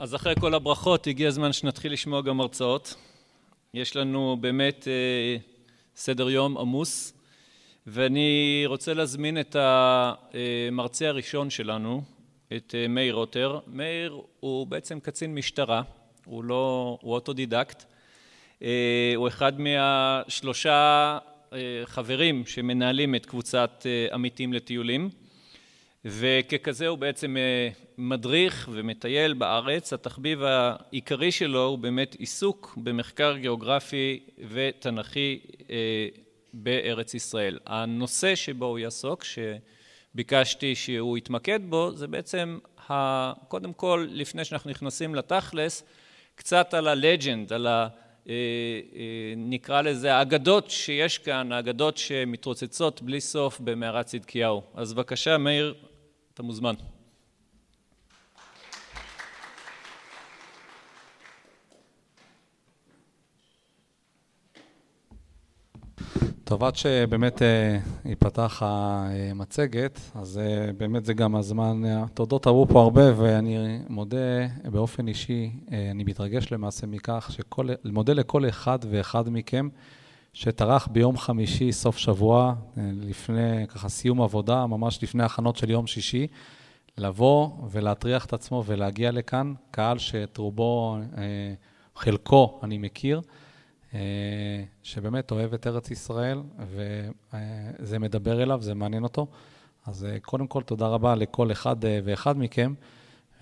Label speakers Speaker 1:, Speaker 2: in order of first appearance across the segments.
Speaker 1: אז אחרי כל הברכות הגיע הזמן שנתחיל לשמוע גם הרצאות. יש לנו באמת אה, סדר יום עמוס, ואני רוצה להזמין את המרצה הראשון שלנו, את אה, מאיר רוטר. מאיר הוא בעצם קצין משטרה, הוא לא, הוא אוטודידקט. אה, הוא אחד מהשלושה חברים שמנהלים את קבוצת עמיתים לטיולים. וככזה הוא בעצם אה, מדריך ומטייל בארץ. התחביב העיקרי שלו הוא באמת עיסוק במחקר גיאוגרפי ותנכי אה, בארץ ישראל. הנושא שבו הוא יעסוק, שביקשתי שהוא יתמקד בו, זה בעצם, ה... קודם כל, לפני שאנחנו נכנסים לתכלס, קצת על הלג'נד, על ה... אה, נקרא לזה האגדות שיש כאן, האגדות שמתרוצצות בלי סוף במערת צדקיהו. אז בבקשה, מאיר, אתה מוזמן.
Speaker 2: טוב, עד שבאמת אה, ייפתח המצגת, אז אה, באמת זה גם הזמן, אה, התודות עברו פה הרבה, ואני מודה באופן אישי, אני מתרגש למעשה מכך, שמודה לכל אחד ואחד מכם שטרח ביום חמישי, סוף שבוע, אה, לפני, ככה סיום עבודה, ממש לפני הכנות של יום שישי, לבוא ולהטריח את עצמו ולהגיע לכאן, קהל שאת רובו, אה, חלקו אני מכיר, אה, שבאמת אוהב את ארץ ישראל, וזה מדבר אליו, זה מעניין אותו. אז קודם כל, תודה רבה לכל אחד ואחד מכם.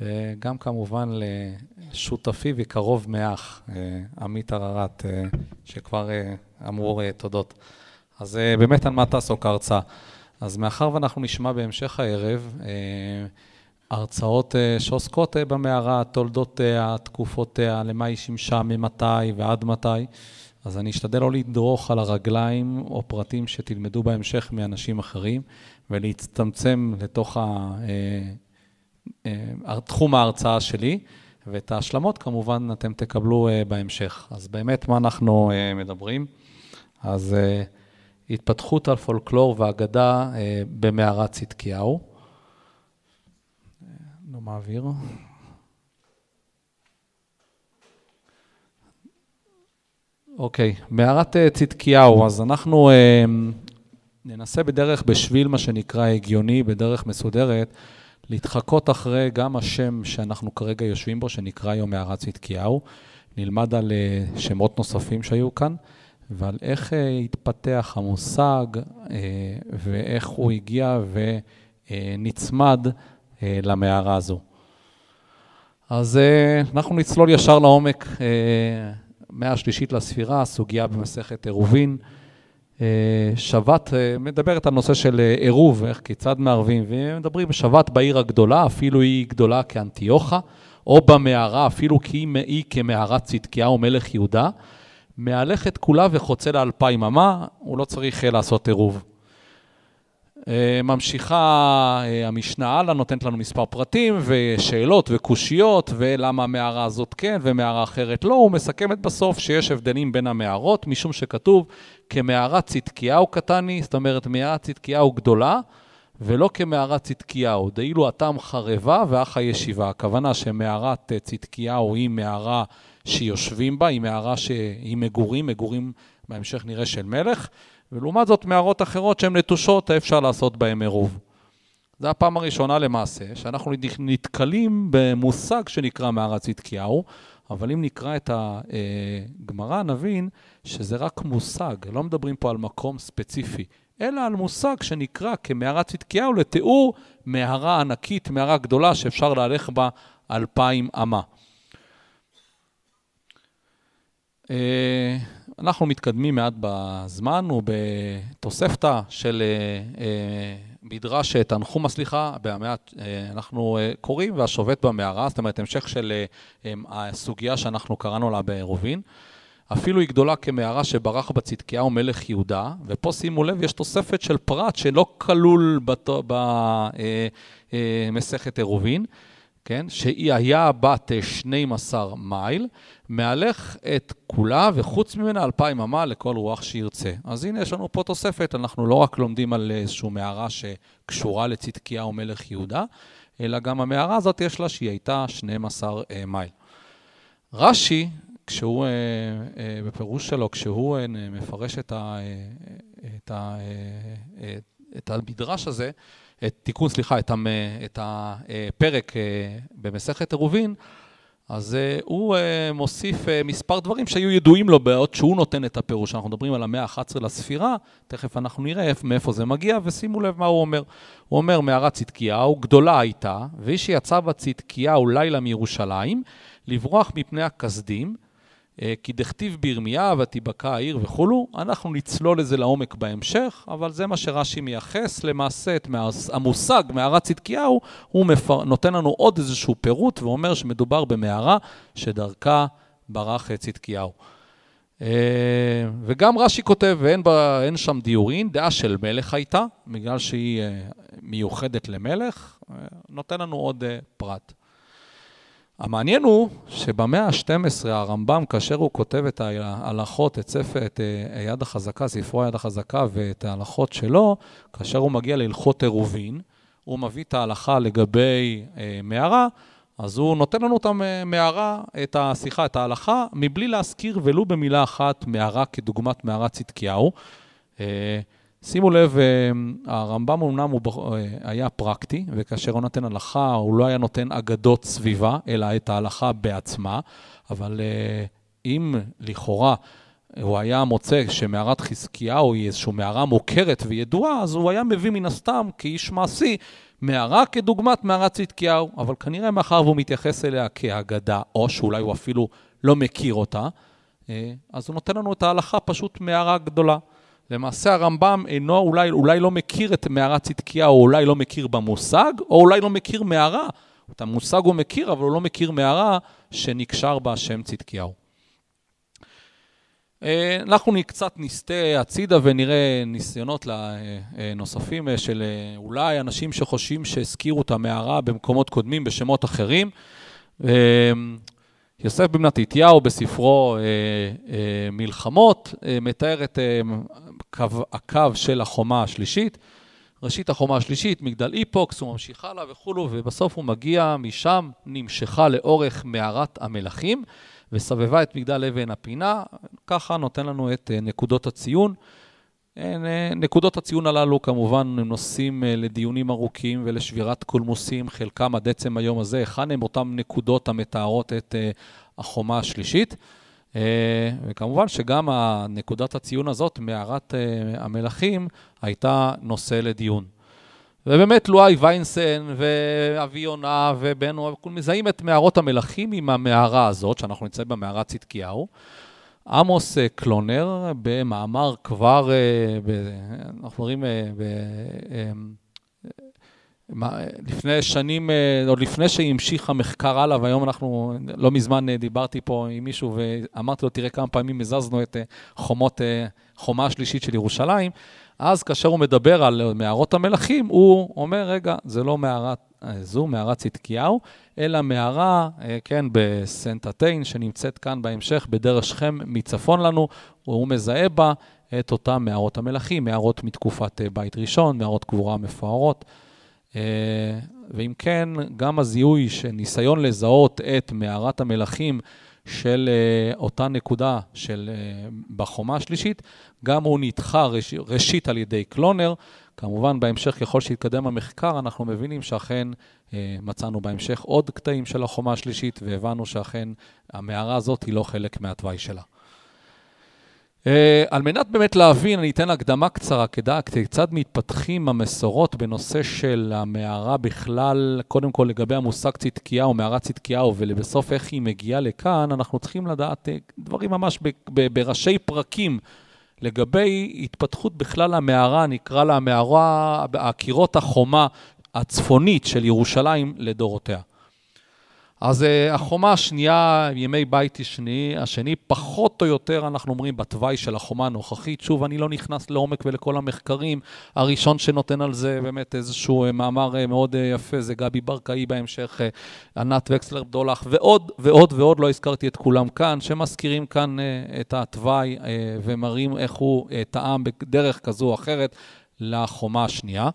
Speaker 2: וגם כמובן לשותפי וקרוב מאח, אה, עמית הררת, אה, שכבר אה, אמרו תודות. אז באמת על מה תעסוק ההרצאה. אז מאחר ואנחנו נשמע בהמשך הערב הרצאות שעוסקות במערה, תולדותיה, תקופותיה, למה היא שימשה, ממתי ועד מתי, אז אני אשתדל לא לדרוך על הרגליים או פרטים שתלמדו בהמשך מאנשים אחרים, ולהצטמצם לתוך ה... אה, תחום ההרצאה שלי, ואת ההשלמות כמובן אתם תקבלו אה, בהמשך. אז באמת, מה אנחנו אה, מדברים? אז התפתחות על פולקלור ואגדה במערת צדקיהו. לא מעביר. אוקיי, מערת צדקיהו, אז אנחנו ננסה בדרך, בשביל מה שנקרא הגיוני, בדרך מסודרת, להתחקות אחרי גם השם שאנחנו כרגע יושבים בו, שנקרא יום מערת צדקיהו. נלמד על אה, שמות נוספים שהיו כאן, ועל איך אה, התפתח המושג אה, ואיך הוא הגיע ונצמד למערה הזו. אז אנחנו נצלול ישר לעומק, מאה השלישית לספירה, סוגיה במסכת עירובין. אה, שבת אה, מדברת על נושא של אה, עירוב, איך כיצד מערבים, ומדברים שבת בעיר הגדולה, אפילו היא גדולה כאנטיוכה, או במערה, אפילו כי היא כמערת צדקיהו מלך יהודה, מהלכת כולה וחוצה לאלפיים אמה, הוא לא צריך לעשות עירוב. אה, ממשיכה אה, המשנה הלאה, נותנת לנו מספר פרטים ושאלות וקושיות, ולמה המערה הזאת כן ומערה אחרת לא, ומסכמת בסוף שיש הבדלים בין המערות, משום שכתוב כמערה צדקיהו קטני, זאת אומרת מערה צדקיהו גדולה, ולא כמערה צדקיהו, דאילו התם חרבה ואח הישיבה. הכוונה שמערת אה, צדקיהו היא מערה שיושבים בה, היא מערה שהיא מגורים, מגורים בהמשך נראה של מלך. ולעומת זאת מערות אחרות שהן נטושות, אפשר לעשות בהן עירוב. זו הפעם הראשונה למעשה שאנחנו נתקלים במושג שנקרא מערת צדקיהו, אבל אם נקרא את הגמרא נבין שזה רק מושג, לא מדברים פה על מקום ספציפי, אלא על מושג שנקרא כמערת צדקיהו לתיאור מערה ענקית, מערה גדולה שאפשר להלך בה אלפיים אמה. אה, אנחנו מתקדמים מעט בזמן ובתוספתא של אה, אה, מדרש אה, תנחומא, סליחה, במאה, אנחנו קוראים והשובת במערה, זאת אומרת, המשך של הסוגיה שאנחנו קראנו לה בעירובין. אפילו היא גדולה כמערה שברח בה צדקיהו מלך יהודה, ופה שימו לב, יש תוספת של פרט שלא כלול במסכת עירובין. כן? שהיא היה בת 12 אה, מייל, מהלך את כולה וחוץ ממנה 2,000 אמה לכל רוח שירצה. אז הנה יש לנו פה תוספת, אנחנו לא רק לומדים על אה, איזושהי מערה שקשורה לצדקיהו מלך יהודה, אלא גם המערה הזאת יש לה שהיא הייתה 12 אה, מייל. רש"י, כשהוא, בפירוש שלו, כשהוא מפרש את, את המדרש הזה, את תיקון, סליחה, את, המ, את הפרק אה, במסכת עירובין, אז אה, הוא אה, מוסיף מספר דברים שהיו ידועים לו בעוד שהוא נותן את הפירוש. אנחנו מדברים על המאה ה-11 לספירה, תכף אנחנו נראה מאיפה זה מגיע, ושימו לב מה הוא אומר. הוא אומר, מערת צדקיהו גדולה הייתה, והיא שיצאה בה צדקיהו לילה מירושלים, לברוח מפני הכסדים, אה, כי דכתיב בירמיה ותיבקע העיר וכולו, אנחנו נצלול לזה לעומק בהמשך, אבל זה מה שרש"י מייחס, למעשה את המושג מערת צדקיהו, הוא מפר... נותן לנו עוד איזשהו פירוט ואומר שמדובר במערה שדרכה ברח צדקיהו. אה, וגם רש"י כותב, ואין בה, שם דיורין, דעה של מלך הייתה, בגלל שהיא אה, מיוחדת למלך, נותן לנו עוד פרט. המעניין הוא שבמאה ה-12 הרמב"ם, כאשר הוא כותב את ההלכות, את ספר, את אה, היד החזקה, ספרו היד החזקה ואת ההלכות שלו, כאשר הוא מגיע להלכות עירובין, הוא מביא את ההלכה לגבי אה, מערה, אז הוא נותן לנו את המערה, אה, את השיחה, את ההלכה, מבלי להזכיר ולו במילה אחת מערה כדוגמת מערה צדקיהו. אה, שימו לב, אה, הרמב"ם אמנם הוא אה, היה פרקטי, וכאשר הוא נותן הלכה, הוא לא היה נותן אגדות סביבה, אלא את ההלכה בעצמה, אבל אה, אם לכאורה הוא היה מוצא שמערת חזקיהו היא איזושהי מערה מוכרת וידועה, אז הוא היה מביא מן הסתם, כאיש מעשי, מערה כדוגמת מערת צדקיהו, אבל כנראה מאחר והוא מתייחס אליה כאגדה, או שאולי הוא אפילו לא מכיר אותה, אז הוא נותן לנו את ההלכה פשוט מערה גדולה. למעשה הרמב"ם אינו, אולי, אולי לא מכיר את מערת צדקיה, או אולי לא מכיר במושג, או אולי לא מכיר מערה. את המושג הוא מכיר, אבל הוא לא מכיר מערה שנקשר בה השם צדקיהו. אה, אנחנו קצת נסטה הצידה ונראה ניסיונות אה, אה, נוספים של אולי אנשים שחושבים שהזכירו את המערה במקומות קודמים בשמות אחרים. יוסף בן מתתיהו בספרו מלחמות מתאר את הקו, הקו של החומה השלישית. ראשית החומה השלישית, מגדל איפוקס, הוא ממשיך הלאה וכולו, ובסוף הוא מגיע משם, נמשכה לאורך מערת המלכים, וסבבה את מגדל אבן הפינה, ככה נותן לנו את אה, נקודות הציון. אה, אה, נקודות הציון הללו כמובן הם נושאים לדיונים ארוכים ולשבירת קולמוסים, חלקם עד עצם היום הזה, היכן הם אותן נקודות המתארות את החומה השלישית. אה, וכמובן שגם נקודת הציון הזאת, מערת אה, המלכים, הייתה נושא לדיון. ובאמת לואי ויינסן ואבי יונה ובנו, מזהים את מערות המלכים עם המערה הזאת, שאנחנו נמצאים במערת צדקיהו. עמוס אה, קלונר, במאמר כבר, אנחנו רואים, מה, לפני שנים, אה, עוד לפני שהמשיך המחקר הלאה, והיום אנחנו, לא מזמן אה, דיברתי פה עם מישהו ואמרתי לו, תראה כמה פעמים הזזנו את אה, חומות, חומה השלישית של ירושלים. אז כאשר הוא מדבר על מערות המלכים, הוא אומר, רגע, זה לא מערת, זו מערת צדקיהו, אלא מערה, כן, בסנטטיין, שנמצאת כאן בהמשך, בדרך שכם מצפון לנו, הוא מזהה בה את אותן מערות המלכים, מערות מתקופת בית ראשון, מערות קבורה מפוארות. אה, ואם כן, גם הזיהוי שניסיון לזהות את מערת המלכים של אה, אותה נקודה של אה, בחומה השלישית, גם הוא נדחה ראשית על ידי קלונר. כמובן, בהמשך, ככל שהתקדם המחקר, אנחנו מבינים שאכן מצאנו בהמשך עוד קטעים של החומה השלישית, והבנו שאכן המערה הזאת היא לא חלק מהתוואי שלה. Uh, על מנת באמת להבין, אני אתן הקדמה קצרה, כדא, כיצד מתפתחים המסורות בנושא של המערה בכלל, קודם כל לגבי המושג צדקיהו, מערה צדקיהו, ולבסוף איך היא מגיעה לכאן, אנחנו צריכים לדעת uh, דברים ממש ב, ב, בראשי פרקים. לגבי התפתחות בכלל המערה, נקרא לה המערה, הקירות החומה הצפונית של ירושלים לדורותיה. אז uh, החומה השנייה, ימי בית השני, השני, פחות או יותר אנחנו אומרים בתוואי של החומה הנוכחית. שוב, אני לא נכנס לעומק ולכל המחקרים. הראשון שנותן על זה באמת איזשהו אה, מאמר uh, מאוד uh, יפה זה גבי ברקאי בהמשך, ענת וקסלר בדולח, ועוד ועוד ועוד, לא הזכרתי את כולם כאן, שמזכירים כאן uh, את התוואי uh, ומראים איך הוא uh, טעם בדרך כזו או אחרת לחומה השנייה.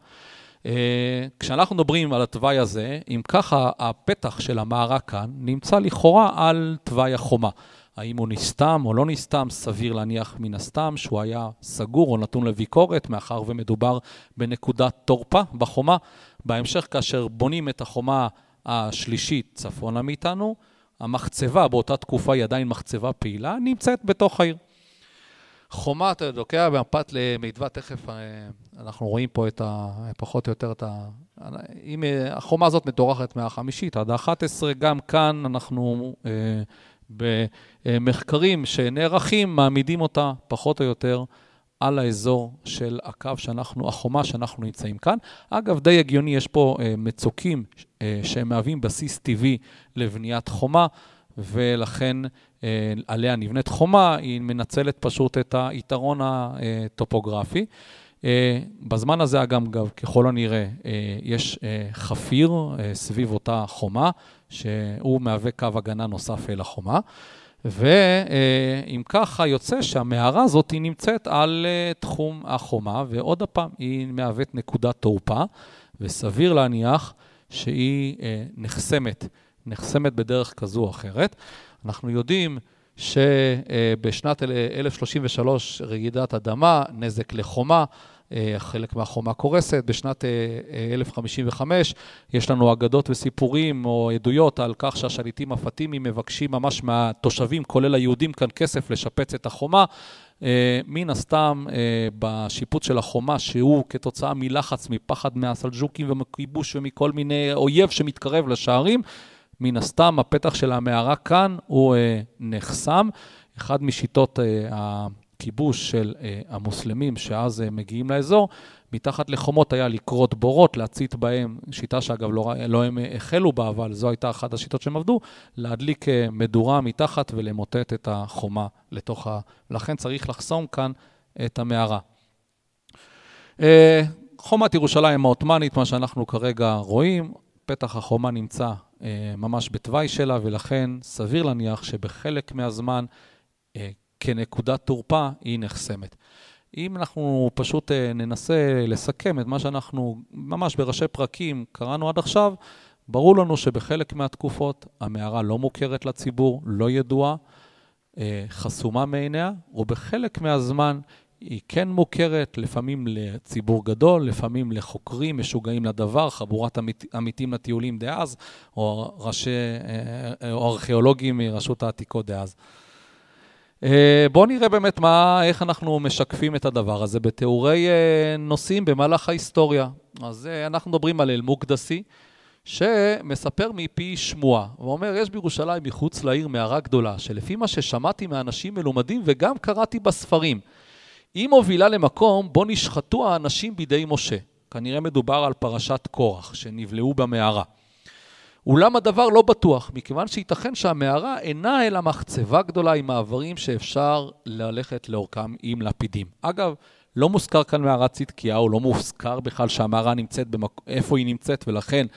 Speaker 2: אה, כשאנחנו מדברים על התוואי הזה, אם ככה, הפתח של המערה כאן נמצא לכאורה על תוואי החומה. האם הוא נסתם או לא נסתם, סביר להניח מן הסתם שהוא היה סגור או נתון לביקורת, מאחר ומדובר בנקודת תורפה בחומה. בהמשך, כאשר בונים את החומה השלישית צפונה מאיתנו, המחצבה באותה תקופה היא עדיין מחצבה פעילה, נמצאת בתוך העיר. חומה אתה יודע, דוקע במפת למדווה, תכף אה, אנחנו רואים פה את ה... פחות או יותר את ה... אם אה, החומה הזאת מדורכת מהחמישית עד ה-11, גם כאן אנחנו אה, במחקרים שנערכים, מעמידים אותה פחות או יותר על האזור של הקו שאנחנו, החומה שאנחנו נמצאים כאן. אגב, די הגיוני, יש פה אה, מצוקים אה, שהם מהווים בסיס טבעי לבניית חומה. ולכן אה, עליה נבנית חומה, היא מנצלת פשוט את היתרון הטופוגרפי. אה, בזמן הזה, אגב, גם ככל הנראה, אה, יש אה, חפיר אה, סביב אותה חומה, שהוא מהווה קו הגנה נוסף אל אה, החומה. ואם אה, ככה יוצא שהמערה הזאת היא נמצאת על אה, תחום החומה, ועוד פעם, היא מהווית נקודת תורפה, וסביר להניח שהיא נחסמת נחסמת בדרך כזו או אחרת. אנחנו יודעים שבשנת 1033 רעידת אדמה, נזק לחומה, אה, חלק מהחומה קורסת. בשנת 1055 אה, אה, יש לנו אגדות וסיפורים או עדויות על כך שהשליטים הפתימים מבקשים ממש מהתושבים, כולל היהודים כאן, כסף לשפץ את החומה. מן הסתם, בשיפוץ של החומה, שהוא כתוצאה מלחץ, מפחד מהסלג'וקים ומכיבוש ומכל מיני אויב שמתקרב לשערים, מן הסתם הפתח של המערה כאן הוא אה, נחסם. אחד משיטות אה, הכיבוש של אה, המוסלמים שאז אה, מגיעים לאזור, מתחת לחומות היה לכרות בורות, להצית בהם, שיטה שאגב לא, לא הם אה, החלו בה, אבל זו הייתה אחת השיטות שהם עבדו, להדליק אה, מדורה מתחת ולמוטט את החומה לתוך ה... לכן צריך לחסום כאן את המערה. אה, חומת ירושלים העות'מאנית, מה שאנחנו כרגע רואים, פתח החומה נמצא אה, ממש בתוואי שלה, ולכן סביר להניח שבחלק מהזמן אה, כנקודת תורפה היא נחסמת. אם אנחנו פשוט אה, ננסה לסכם את מה שאנחנו ממש בראשי פרקים קראנו עד עכשיו, ברור לנו שבחלק מהתקופות המערה לא מוכרת לציבור, לא ידועה, חסומה מעיניה, ובחלק מהזמן היא כן מוכרת, לפעמים לציבור גדול, לפעמים לחוקרים משוגעים לדבר, חבורת עמיתים לטיולים דאז, או, ראשי, אה, אה, או ארכיאולוגים מרשות העתיקות דאז. אה, בואו נראה באמת מה, איך אנחנו משקפים את הדבר הזה בתיאורי נושאים במהלך ההיסטוריה. אז אנחנו מדברים על אל-מוקדסי, שמספר מפי שמועה, ואומר, יש בירושלים מחוץ לעיר מערה גדולה, שלפי מה ששמעתי מאנשים מלומדים וגם קראתי בספרים, היא מובילה למקום בו נשחטו האנשים בידי משה. כנראה מדובר על פרשת קורח, שנבלעו במערה. אולם הדבר לא בטוח, מכיוון שייתכן שהמערה אינה אלא מחצבה גדולה עם מעברים שאפשר ללכת לאורכם עם לפידים. אגב, לא מוזכר כאן מערת צדקיהו, לא מוזכר בכלל שהמערה נמצאת, במק... איפה היא נמצאת, ולכן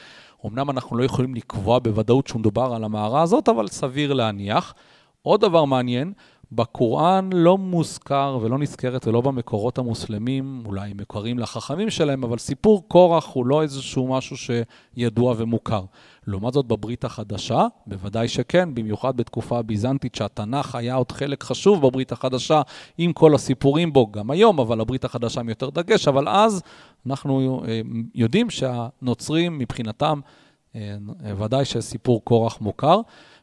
Speaker 2: אמנם אנחנו לא יכולים לקבוע בוודאות שמדובר על המערה הזאת, אבל סביר להניח. עוד דבר מעניין, בקוראן לא מוזכר ולא נזכרת, ולא במקורות המוסלמים, אולי מוכרים לחכמים שלהם, אבל סיפור קורח הוא לא איזשהו משהו שידוע ומוכר. לעומת זאת, בברית החדשה, בוודאי שכן, במיוחד בתקופה הביזנטית, שהתנ"ך היה עוד חלק חשוב בברית החדשה, עם כל הסיפורים בו, גם היום, אבל הברית החדשה עם יותר דגש, אבל אז אנחנו אה, יודעים שהנוצרים, מבחינתם, אה, ודאי שסיפור קורח מוכר,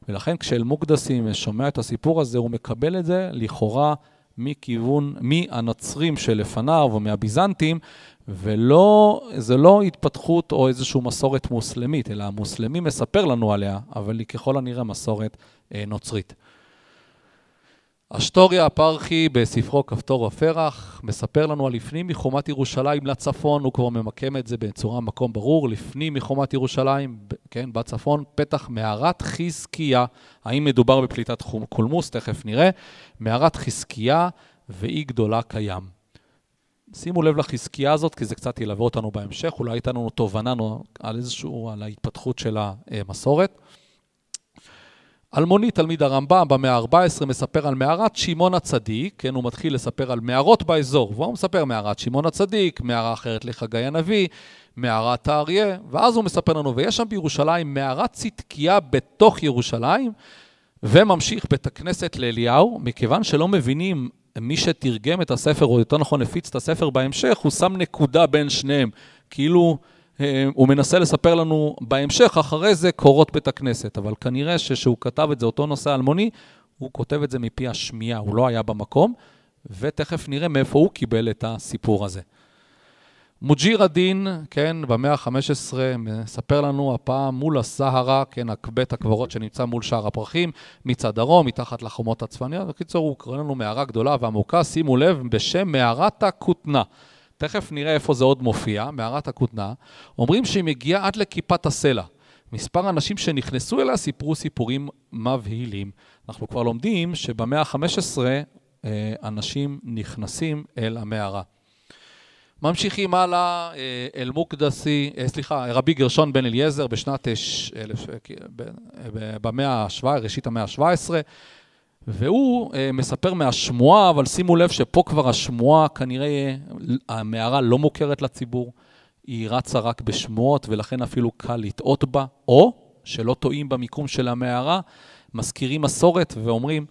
Speaker 2: ולכן כשאלמוקדסים שומע את הסיפור הזה, הוא מקבל את זה לכאורה מכיוון, מהנוצרים שלפניו או מהביזנטים, ולא, זה לא התפתחות או איזושהי מסורת מוסלמית, אלא המוסלמי מספר לנו עליה, אבל היא ככל הנראה מסורת אה, נוצרית. אשטוריה הפרחי בספרו כפתור ופרח מספר לנו על לפנים מחומת ירושלים לצפון, הוא כבר ממקם את זה בצורה מקום ברור, לפנים מחומת ירושלים, כן, בצפון, פתח מערת חזקיה, האם מדובר בפליטת חום קולמוס, תכף נראה, מערת חזקיה ואי גדולה קיים. שימו לב לחזקיה הזאת, כי זה קצת ילווה אותנו בהמשך, אולי הייתה לנו תובנה על איזשהו, על ההתפתחות של המסורת. אלמוני, תלמיד הרמב"ם, במאה ה-14, מספר על מערת שמעון הצדיק, כן, הוא מתחיל לספר על מערות באזור, והוא מספר מערת שמעון הצדיק, מערה אחרת לחגי הנביא, מערת האריה, ואז הוא מספר לנו, ויש שם בירושלים מערת צדקיה בתוך ירושלים, וממשיך בית הכנסת לאליהו, מכיוון שלא מבינים, מי שתרגם את הספר, או יותר נכון הפיץ את הספר בהמשך, הוא שם נקודה בין שניהם, כאילו... אה, הוא מנסה לספר לנו בהמשך, אחרי זה, קורות בית הכנסת. אבל כנראה שכשהוא כתב את זה, אותו נושא אלמוני, הוא כותב את זה מפי השמיעה, הוא לא היה במקום, ותכף נראה מאיפה הוא קיבל את הסיפור הזה. מוג'יר א-דין, כן, במאה ה-15, מספר לנו הפעם מול הסהרה, כן, בית הקברות שנמצא מול שער הפרחים, מצד דרום, מתחת לחומות הצפניות. בקיצור, הוא קורא לנו מערה גדולה ועמוקה, שימו לב, בשם מערת הכותנה. תכף נראה איפה זה עוד מופיע, מערת הכותנה, אומרים שהיא מגיעה עד לכיפת הסלע. מספר אנשים שנכנסו אליה סיפרו סיפורים מבהילים. אנחנו כבר לומדים שבמאה ה-15 אה, אנשים נכנסים אל המערה. ממשיכים הלאה, אה, אל מוקדסי, אה, סליחה, רבי גרשון בן אליעזר בשנת, במאה ה-17, ראשית המאה ה-17, והוא אה, מספר מהשמועה, אבל שימו לב שפה כבר השמועה, כנראה המערה לא מוכרת לציבור, היא רצה רק בשמועות, ולכן אפילו קל לטעות בה, או שלא טועים במיקום של המערה, מזכירים מסורת ואומרים,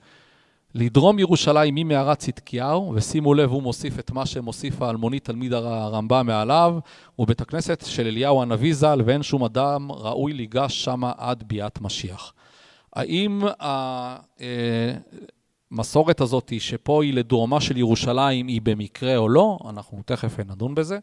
Speaker 2: לדרום ירושלים ממערת צדקיהו, ושימו לב, הוא מוסיף את מה שמוסיף האלמוני תלמיד הרמב"ם מעליו, הוא בית הכנסת של אליהו הנביא ז"ל, ואין שום אדם ראוי לגש שמה עד ביאת משיח. האם המסורת אה, הזאת שפה היא לדרומה של ירושלים היא במקרה או לא? אנחנו תכף נדון בזה.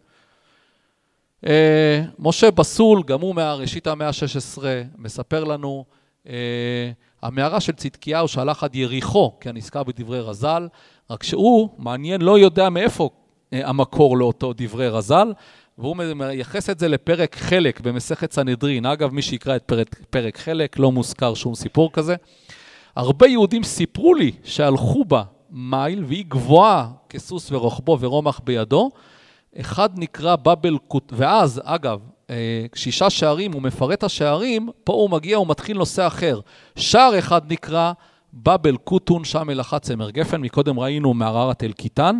Speaker 2: אה, משה בסול, גם הוא מראשית המאה ה-16, מספר לנו אה, המערה של צדקיהו שהלך עד יריחו, כי כנזכר בדברי רז"ל, רק שהוא, מעניין, לא יודע מאיפה המקור לאותו דברי רז"ל, והוא מייחס את זה לפרק חלק במסכת סנהדרין. אגב, מי שיקרא את פרק, פרק חלק, לא מוזכר שום סיפור כזה. הרבה יהודים סיפרו לי שהלכו בה מייל, והיא גבוהה כסוס ורוחבו ורומח בידו. אחד נקרא באבל קוט... ואז, אגב, אה, שישה שערים, הוא מפרט השערים, פה הוא מגיע, הוא מתחיל נושא אחר. שער אחד נקרא באבל קוטון, שם מלאכה צמר גפן, מקודם ראינו מערערת אל קיטן.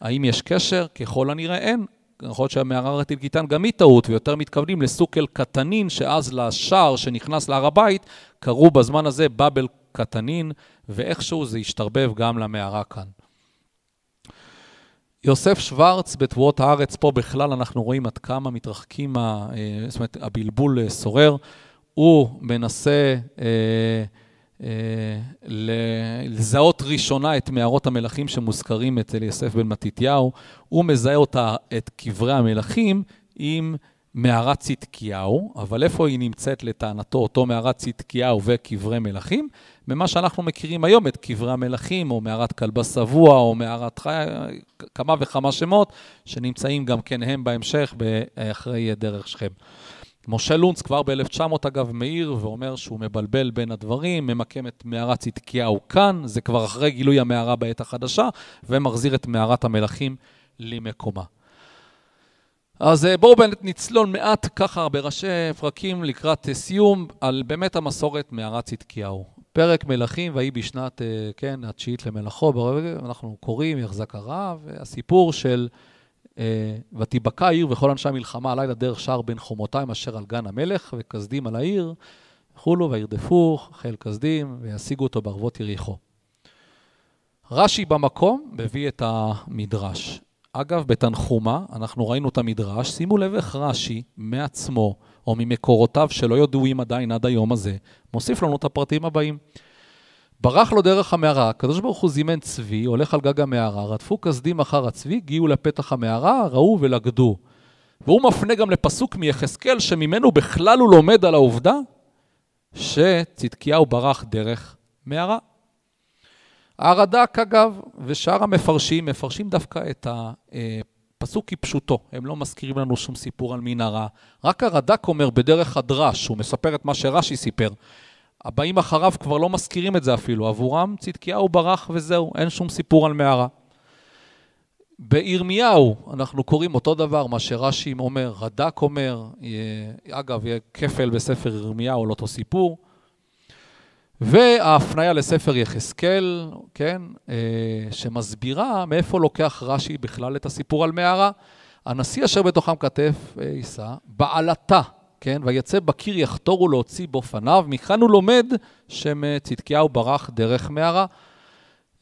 Speaker 2: האם יש קשר? ככל הנראה אין. יכול להיות שהמערה רטיל גיטן גם היא טעות, ויותר מתכוונים לסוקל קטנין, שאז לשער שנכנס להר הבית, קראו בזמן הזה באבל קטנין, ואיכשהו זה השתרבב גם למערה כאן. יוסף שוורץ בתבואות הארץ, פה בכלל אנחנו רואים עד כמה מתרחקים, אה, זאת אומרת, הבלבול שורר. אה, הוא מנסה אה, אה, לזהות ראשונה את מערות המלכים שמוזכרים אצל יוסף בן מתתיהו. הוא מזהה אותה, את קברי המלכים, עם מערת צדקיהו, אבל איפה היא נמצאת לטענתו, אותו מערת צדקיהו וקברי מלכים? ממה שאנחנו מכירים היום, את קברי המלכים, או מערת כלבה שבוע, או מערת חי... כמה וכמה שמות, שנמצאים גם כן הם בהמשך, אחרי דרך שכם. משה לונץ כבר ב-1900, אגב, מעיר ואומר שהוא מבלבל בין הדברים, ממקם את מערת צדקיהו כאן, זה כבר אחרי גילוי המערה בעת החדשה, ומחזיר את מערת המלכים למקומה. אז אה, בואו באמת נצלול מעט ככה בראשי פרקים לקראת אה, סיום על באמת המסורת מערת צדקיהו. פרק מלכים, ויהי בשנת, אה, כן, התשיעית למלאכו, אנחנו קוראים יחזק הרע, והסיפור של אה, ותיבקע העיר וכל אנשי המלחמה הלילה דרך שער בין חומותיים אשר על גן המלך, וכסדים על העיר, וכולו, וירדפו חיל כסדים, וישיגו אותו בערבות יריחו. רש"י במקום מביא את המדרש. אגב, בתנחומה, אנחנו ראינו את המדרש, שימו לב איך רש"י מעצמו, או ממקורותיו שלא ידועים עדיין עד היום הזה, מוסיף לנו את הפרטים הבאים. ברח לו דרך המערה, הקדוש ברוך הוא זימן צבי, הולך על גג המערה, רדפו כסדים אחר הצבי, הגיעו לפתח המערה, ראו ולגדו. והוא מפנה גם לפסוק מיחזקאל, שממנו בכלל הוא לומד על העובדה שצדקיהו ברח דרך מערה. הרד"ק אגב, ושאר המפרשים, מפרשים דווקא את הפסוק כפשוטו. הם לא מזכירים לנו שום סיפור על מנהרה. רק הרד"ק אומר בדרך הדרש, הוא מספר את מה שרש"י סיפר. הבאים אחריו כבר לא מזכירים את זה אפילו, עבורם צדקיהו ברח וזהו, אין שום סיפור על מערה. בירמיהו אנחנו קוראים אותו דבר, מה שרש"י אומר, רד"ק אומר, יהיה, אגב, יהיה כפל בספר ירמיהו על אותו סיפור. וההפניה לספר יחזקאל, כן, אה, שמסבירה מאיפה לוקח רש"י בכלל את הסיפור על מערה. הנשיא אשר בתוכם כתף אה, יישא, בעלתה כן? ויצא בקיר יחתור ולהוציא פניו. מכאן הוא לומד שמצדקיהו אה, ברח דרך מערה.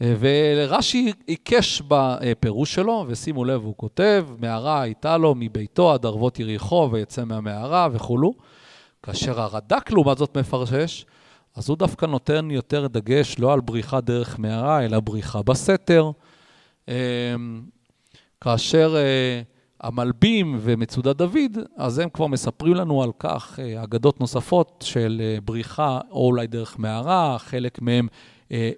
Speaker 2: אה, ורש"י עיקש בפירוש שלו, ושימו לב, הוא כותב, מערה הייתה לו מביתו עד ערבות יריחו, ויצא מהמערה וכולו. כאשר הרד"ק לעומת זאת מפרשש, אז הוא דווקא נותן יותר דגש לא על בריחה דרך מערה, אלא בריחה בסתר. אה, כאשר המלבים ומצודת דוד, אז הם כבר מספרים לנו על כך אה, אגדות נוספות של אה, בריחה, או אולי דרך מערה, חלק מהם אה,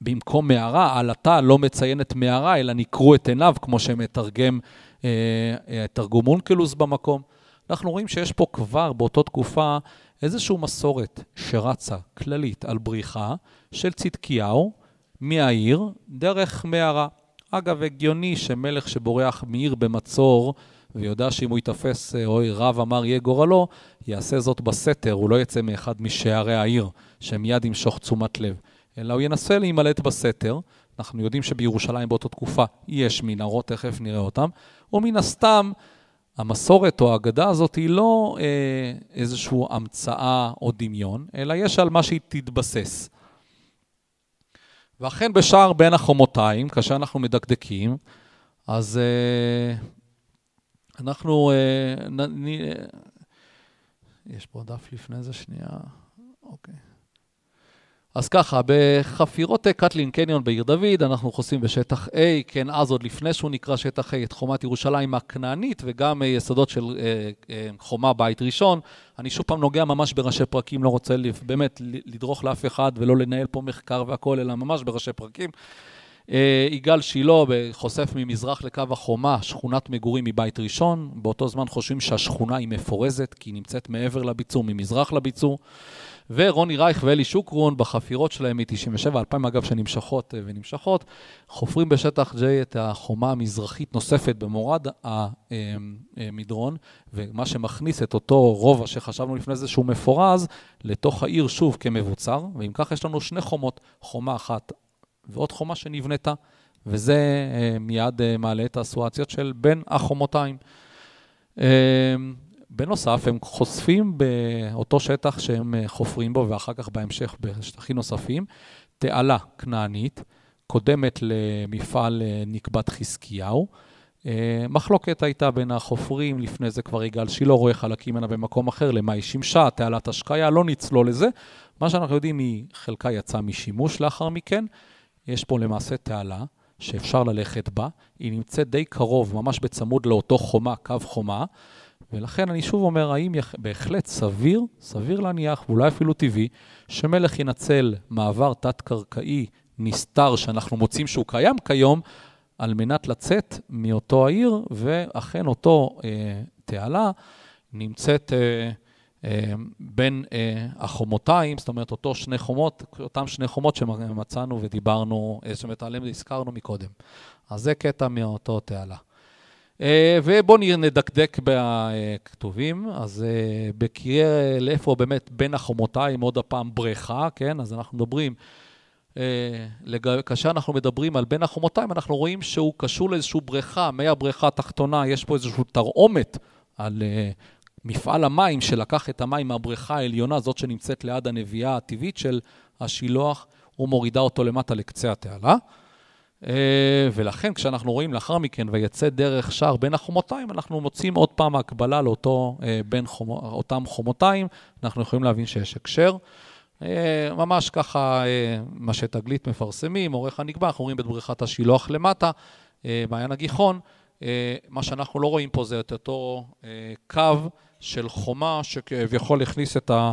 Speaker 2: במקום מערה, עלתה לא מציינת מערה, אלא נקרו את עיניו, כמו שמתרגם תרגום אונקלוס במקום. אנחנו רואים שיש פה כבר באותה תקופה איזושהי מסורת שרצה כללית על בריחה של צדקיהו מהעיר דרך מערה. אגב, הגיוני שמלך שבורח מעיר במצור, ויודע שאם הוא ייתפס, אה, אוי רב אמר יהיה גורלו, יעשה זאת בסתר, הוא לא יצא מאחד משערי העיר, שמיד ימשוך תשומת לב, אלא הוא ינסה להימלט בסתר. אנחנו יודעים שבירושלים באותה תקופה יש מנהרות, תכף נראה אותן, ומן הסתם המסורת או האגדה הזאת היא לא אה, איזושהי המצאה או דמיון, אלא יש על מה שהיא תתבסס. ואכן בשער בין החומותיים, כאשר אנחנו מדקדקים, אז uh, אנחנו... Uh, נ, נ, אה, יש פה דף לפני זה, שנייה. אוקיי. אז ככה, בחפירות קטלין קניון בעיר דוד, אנחנו חוסים בשטח A, כן, אז עוד לפני שהוא נקרא שטח A, את חומת ירושלים הכנענית וגם אה, יסודות של אה, אה, חומה בית ראשון. אני שוב פעם נוגע ממש בראשי פרקים, לא רוצה באמת לדרוך לאף אחד ולא לנהל פה מחקר והכול, אלא ממש בראשי פרקים. אה, יגאל שילה חושף ממזרח לקו החומה שכונת מגורים מבית ראשון. באותו זמן חושבים שהשכונה היא מפורזת, כי היא נמצאת מעבר לביצור, ממזרח לביצור. ורוני רייך ואלי שוקרון בחפירות שלהם מ-97, אלפיים אגב שנמשכות אה, ונמשכות, חופרים בשטח J את החומה המזרחית נוספת במורד המדרון, אה, אה, ומה שמכניס את אותו רובע שחשבנו לפני זה שהוא מפורז, לתוך העיר שוב כמבוצר, ואם כך יש לנו שני חומות, חומה אחת ועוד חומה שנבנתה, וזה מיד מעלה את הסואציות של בין החומותיים. בנוסף, הם חושפים באותו שטח שהם אה, חופרים בו, ואחר כך בהמשך בשטחים נוספים, תעלה כנענית, קודמת למפעל אה, נקבת חזקיהו. אה, מחלוקת הייתה בין החופרים, לפני זה כבר יגאל שילה רואה חלקים ממנה במקום אחר, למה היא שימשה, תעלת השקיה, לא נצלול לזה. מה שאנחנו יודעים היא, חלקה יצאה משימוש לאחר מכן. יש פה למעשה תעלה שאפשר ללכת בה, היא נמצאת די קרוב, ממש בצמוד לאותו חומה, קו חומה. ולכן אני שוב אומר, האם יח... בהחלט סביר, סביר להניח, ואולי אפילו טבעי, שמלך ינצל מעבר תת-קרקעי נסתר שאנחנו מוצאים שהוא קיים כיום, על מנת לצאת מאותו העיר, ואכן אותו אה, תעלה נמצאת אה, אה, בין אה, החומותיים, זאת אומרת, אותו שני חומות, אותם שני חומות שמצאנו ודיברנו, אה, זאת אומרת, עליהם הזכרנו מקודם. אז זה קטע מאותו תעלה. אה, ובואו נדקדק בכתובים, אז אה, בקריאה לאיפה באמת בין החומותיים, עוד הפעם בריכה, כן? אז אנחנו מדברים, אה, כאשר אנחנו מדברים על בין החומותיים, אנחנו רואים שהוא קשור לאיזושהי בריכה, מהבריכה התחתונה יש פה איזושהי תרעומת על מפעל המים שלקח את המים מהבריכה העליונה, זאת שנמצאת ליד הנביאה הטבעית של השילוח, ומורידה אותו למטה לקצה התעלה. אה, ולכן כשאנחנו רואים לאחר מכן ויצא דרך שער בין החומותיים, אנחנו מוצאים עוד פעם הקבלה לאותו אה, בין חומו, אותם חומותיים, אנחנו יכולים להבין שיש הקשר. אה, ממש ככה מה שתגלית מפרסמים, עורך הנקבע, אנחנו רואים את בריכת השילוח למטה, מעיין הגיחון, מה שאנחנו לא רואים פה זה את אותו קו של חומה שכביכול הכניס את ה...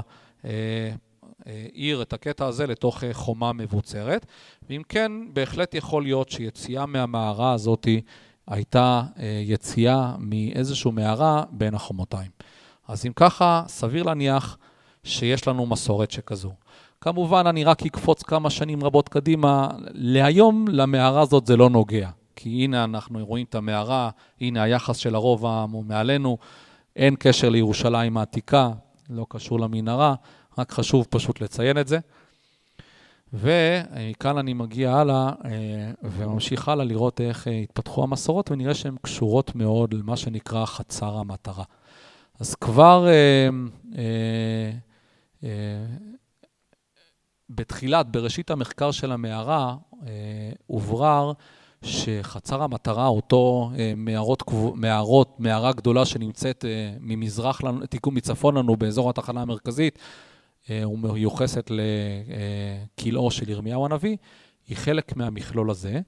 Speaker 2: העיר אה, את הקטע הזה לתוך אה, חומה מבוצרת. ואם כן, בהחלט יכול להיות שיציאה מהמערה הזאת הייתה אה, יציאה מאיזושהי מערה בין החומותיים. אז אם ככה, סביר להניח שיש לנו מסורת שכזו. כמובן, אני רק אקפוץ כמה שנים רבות קדימה. להיום, למערה הזאת זה לא נוגע. כי הנה אנחנו רואים את המערה, הנה היחס של הרובע מעלינו, אין קשר לירושלים העתיקה, לא קשור למנהרה, רק חשוב פשוט לציין את זה. וכאן אני מגיע הלאה אה, וממשיך הלאה לראות איך אה, התפתחו המסורות, ונראה שהן קשורות מאוד למה שנקרא חצר המטרה. אז כבר אה, אה, אה, בתחילת, בראשית המחקר של המערה, אה, הוברר שחצר המטרה, אותו אה, מערות, מערות, מערה גדולה שנמצאת אה, ממזרח לנו, תיקון מצפון לנו באזור התחנה המרכזית, אה, ומיוחסת לכלאו אה, של ירמיהו הנביא, היא חלק מהמכלול הזה,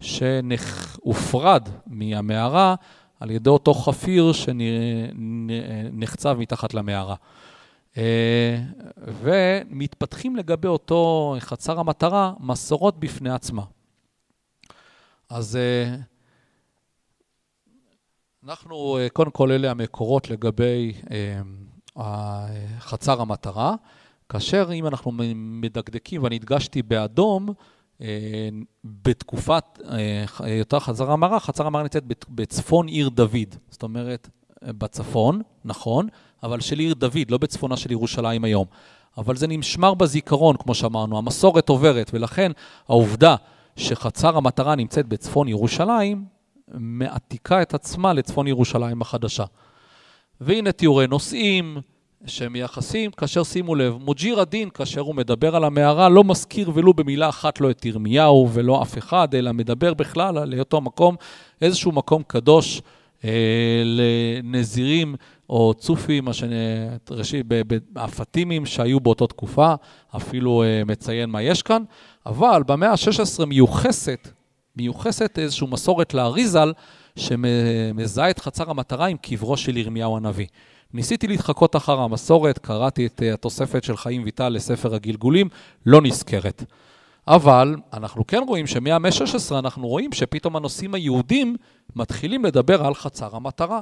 Speaker 2: שהופרד מהמערה על ידי אותו חפיר שנחצב מתחת למערה. אה, ומתפתחים לגבי אותו חצר המטרה מסורות בפני עצמה. אז אנחנו, קודם כל, אלה המקורות לגבי חצר המטרה. כאשר אם אנחנו מדקדקים, ואני הדגשתי באדום, אה, בתקופת היותה אה, אה, חזרה המרה, חזרה המרה נמצאת בצפון עיר דוד. זאת אומרת, בצפון, נכון, אבל של עיר דוד, לא בצפונה של ירושלים היום. אבל זה נשמר בזיכרון, כמו שאמרנו, המסורת עוברת, ולכן העובדה שחצר המטרה נמצאת בצפון ירושלים, מעתיקה את עצמה לצפון ירושלים החדשה. והנה תיאורי נוסעים, שהם יחסים, כאשר שימו לב, מוג'יר הדין, כאשר הוא מדבר על המערה, לא מזכיר ולו במילה אחת לא את ירמיהו ולא אף אחד, אלא מדבר בכלל על היותו מקום, איזשהו מקום קדוש אה, לנזירים או צופים, מה שראשית, הפטימים שהיו באותה תקופה, אפילו אה, מציין מה יש כאן, אבל במאה ה-16 מיוחסת, מיוחסת איזושהי מסורת לאריזל, שמזהה את חצר המטרה עם קברו של ירמיהו הנביא. ניסיתי להתחקות אחר המסורת, קראתי את אה, התוספת של חיים ויטל לספר הגלגולים, לא נזכרת. אבל אנחנו כן רואים שמהמאה ה-16 אנחנו רואים שפתאום הנושאים היהודים מתחילים לדבר על חצר המטרה,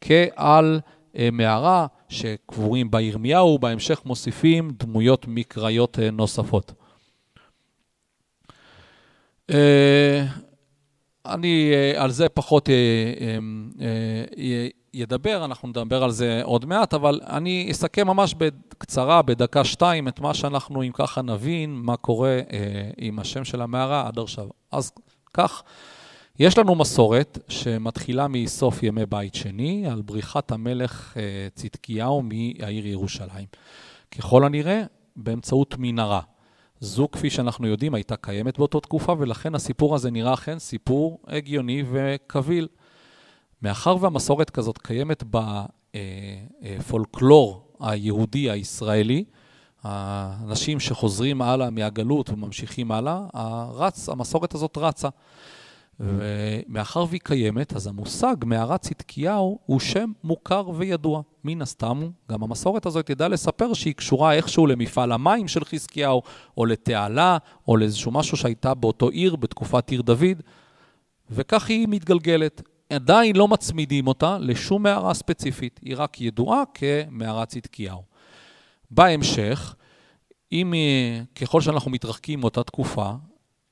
Speaker 2: כעל אה, מערה שקבורים בה ירמיהו, בהמשך מוסיפים דמויות מקראיות אה, נוספות. אני אה, על זה פחות אה, אמ, אה, ידבר, אנחנו נדבר על זה עוד מעט, אבל אני אסכם ממש בקצרה, בדקה-שתיים, את מה שאנחנו, אם ככה, נבין מה קורה עם השם של המערה עד עכשיו. אז כך, יש לנו מסורת שמתחילה מסוף ימי בית שני, על בריחת המלך צדקיהו מהעיר ירושלים. ככל הנראה, באמצעות מנהרה. זו, כפי שאנחנו יודעים, הייתה קיימת באותה תקופה, ולכן הסיפור הזה נראה אכן סיפור הגיוני וקביל. מאחר והמסורת כזאת קיימת בפולקלור היהודי הישראלי, האנשים שחוזרים הלאה מהגלות וממשיכים הלאה, הרץ, המסורת הזאת רצה. ומאחר והיא קיימת, אז המושג מערת צדקיהו הוא שם מוכר וידוע. מן הסתם, גם המסורת הזאת ידעה לספר שהיא קשורה איכשהו למפעל המים של חזקיהו, או לתעלה, או לאיזשהו משהו שהייתה באותו עיר, בתקופת עיר דוד, וכך היא מתגלגלת. עדיין לא מצמידים אותה לשום מערה ספציפית, היא רק ידועה כמערת צדקיהו. בהמשך, אם אה, ככל שאנחנו מתרחקים מאותה תקופה,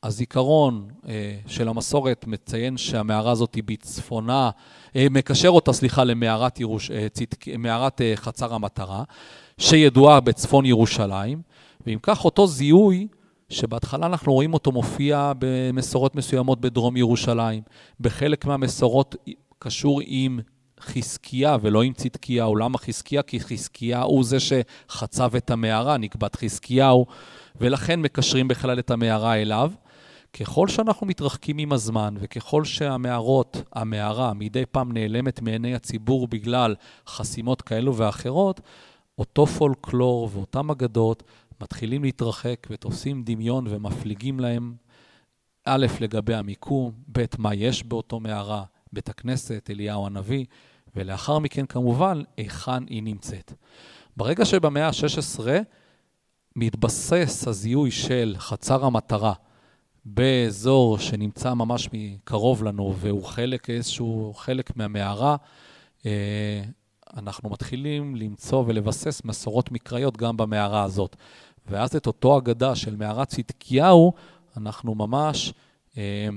Speaker 2: הזיכרון אה, של המסורת מציין שהמערה הזאת היא בצפונה, אה, מקשר אותה, סליחה, למערת ירוש... אה, צדק... מערת חצר המטרה, שידועה בצפון ירושלים, ואם כך אותו זיהוי שבהתחלה אנחנו רואים אותו מופיע במסורות מסוימות בדרום ירושלים. בחלק מהמסורות קשור עם חזקיה ולא עם צדקיהו. למה חזקיה? כי חזקיה הוא זה שחצב את המערה, נקבת חזקיהו, ולכן מקשרים בכלל את המערה אליו. ככל שאנחנו מתרחקים עם הזמן, וככל שהמערות, המערה, מדי פעם נעלמת מעיני הציבור בגלל חסימות כאלו ואחרות, אותו פולקלור ואותם אגדות מתחילים להתרחק ותופסים דמיון ומפליגים להם, א', לגבי המיקום, ב', מה יש באותו מערה, בית הכנסת, אליהו הנביא, ולאחר מכן כמובן, היכן היא נמצאת. ברגע שבמאה ה-16 מתבסס הזיהוי של חצר המטרה, באזור שנמצא ממש מקרוב לנו, והוא חלק, איזשהו חלק מהמערה, אה, אנחנו מתחילים למצוא ולבסס מסורות מקראיות גם במערה הזאת. ואז את אותו אגדה של מערת צדקיהו, אנחנו ממש אה,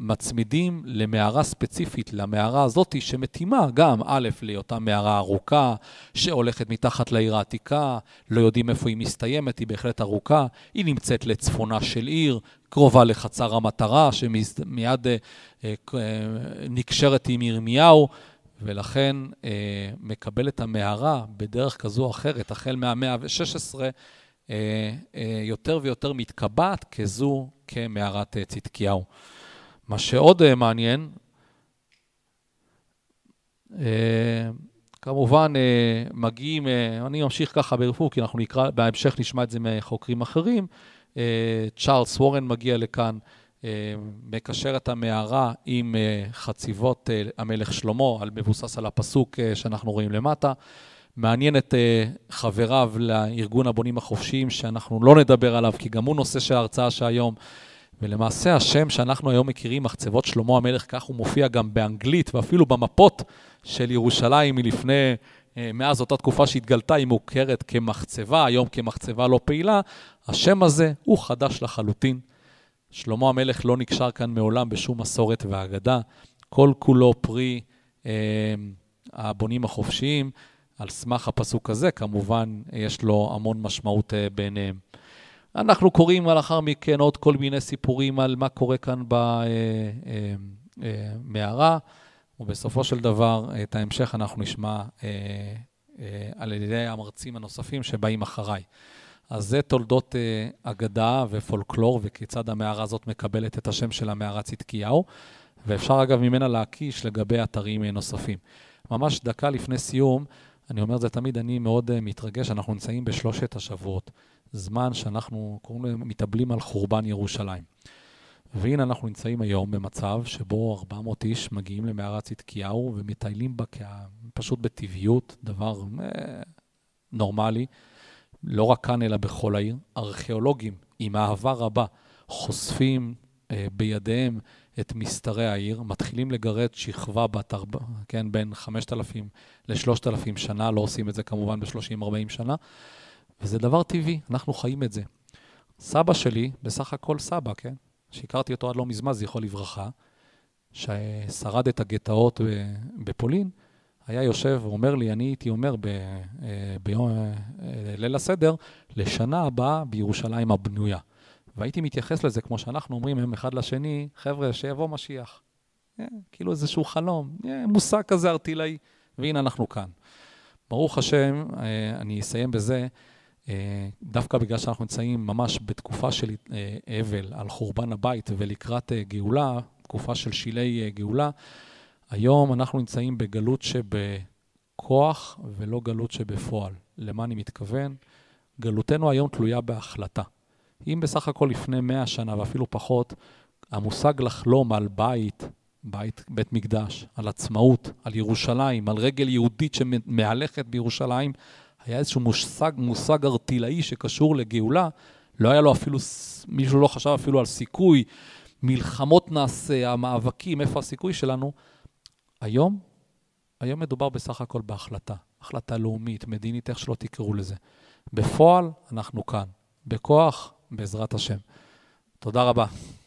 Speaker 2: מצמידים למערה ספציפית, למערה הזאת שמתאימה גם, א', להיותה מערה ארוכה, שהולכת מתחת לעיר העתיקה, לא יודעים איפה היא מסתיימת, היא בהחלט ארוכה, היא נמצאת לצפונה של עיר, קרובה לחצר המטרה, שמיד אה, אה, אה, נקשרת עם ירמיהו, ולכן מקבל את המערה בדרך כזו או אחרת, החל מהמאה ה-16, יותר ויותר מתקבעת כזו כמערת צדקיהו. מה שעוד מעניין, כמובן מגיעים, אני אמשיך ככה ברפואה, כי אנחנו נקרא, בהמשך נשמע את זה מחוקרים אחרים, אה, צ'ארלס וורן מגיע לכאן, אה, מקשר את המערה עם אה, חציבות המלך שלמה, על מבוסס על הפסוק שאנחנו רואים למטה. מעניין את חבריו לארגון הבונים החופשיים, שאנחנו לא נדבר עליו, כי גם הוא נושא של ההרצאה שהיום. ולמעשה השם שאנחנו היום מכירים, מחצבות שלמה המלך, כך הוא מופיע גם באנגלית ואפילו במפות של ירושלים מלפני אה, מאז אותה תקופה שהתגלתה, היא מוכרת כמחצבה, היום כמחצבה לא פעילה, השם הזה הוא חדש לחלוטין. שלמה המלך לא נקשר כאן מעולם בשום מסורת ואגדה, כל כולו פרי אה, הבונים החופשיים. על סמך הפסוק הזה, כמובן, יש לו המון משמעות אה, ביניהם. אנחנו קוראים לאחר מכן עוד כל מיני סיפורים על מה קורה כאן במערה. אה, אה, אה ובסופו של דבר, את ההמשך אנחנו נשמע אה, אה, על ידי המרצים הנוספים שבאים אחריי. אז זה תולדות אה, אגדה ופולקלור, וכיצד המערה הזאת מקבלת את השם של המערה צדקיהו, ואפשר אגב ממנה להקיש לגבי אתרים אה, נוספים. ממש דקה לפני סיום, אני אומר את זה תמיד, אני מאוד אה, מתרגש, אנחנו נמצאים בשלושת השבועות, זמן שאנחנו קוראים לו מתאבלים על חורבן ירושלים. והנה אנחנו נמצאים היום במצב שבו 400 איש מגיעים למערת צדקיהו ומטיילים בה כה, פשוט בטבעיות, דבר אה, נורמלי, לא רק כאן אלא בכל העיר. ארכיאולוגים עם אהבה רבה חושפים אה, בידיהם את מסתרי העיר, מתחילים לגרד שכבה בת ארבע, כן, בין 5,000 ל-3,000 שנה, לא עושים את זה כמובן ב-30-40 שנה, וזה דבר טבעי, אנחנו חיים את זה. סבא שלי, בסך הכל סבא, כן? שהכרתי אותו עד לא מזמן, זכרו לברכה, ששרד את הגטאות בפולין, היה יושב ואומר לי, אני הייתי אומר ב, אה, ביום, אה, ליל הסדר, לשנה הבאה בירושלים הבנויה. והייתי מתייחס לזה, כמו שאנחנו אומרים הם אחד לשני, חבר'ה, שיבוא משיח. אה, כאילו איזשהו חלום, מושג כזה ארטילאי, והנה אנחנו כאן. ברוך השם, אני אסיים בזה, אה, דווקא בגלל שאנחנו נמצאים ממש בתקופה של אה, אבל על חורבן הבית ולקראת אה, גאולה, תקופה של שילי גאולה, היום אנחנו נמצאים בגלות שבכוח ולא גלות שבפועל. למה אני מתכוון? גלותנו היום תלויה בהחלטה. אם בסך הכל לפני 100 שנה ואפילו פחות, המושג לחלום על בית, בית, בית מקדש, על עצמאות, על ירושלים, על רגל יהודית שמהלכת בירושלים, היה איזשהו מושג, מושג ארטילאי שקשור לגאולה, לא היה לו אפילו, מישהו לא חשב אפילו על סיכוי, מלחמות נעשה, המאבקים, איפה הסיכוי שלנו. היום, היום מדובר בסך הכל בהחלטה, החלטה לאומית, מדינית, איך שלא תקראו לזה. בפועל, אנחנו כאן, בכוח, בעזרת השם. תודה רבה.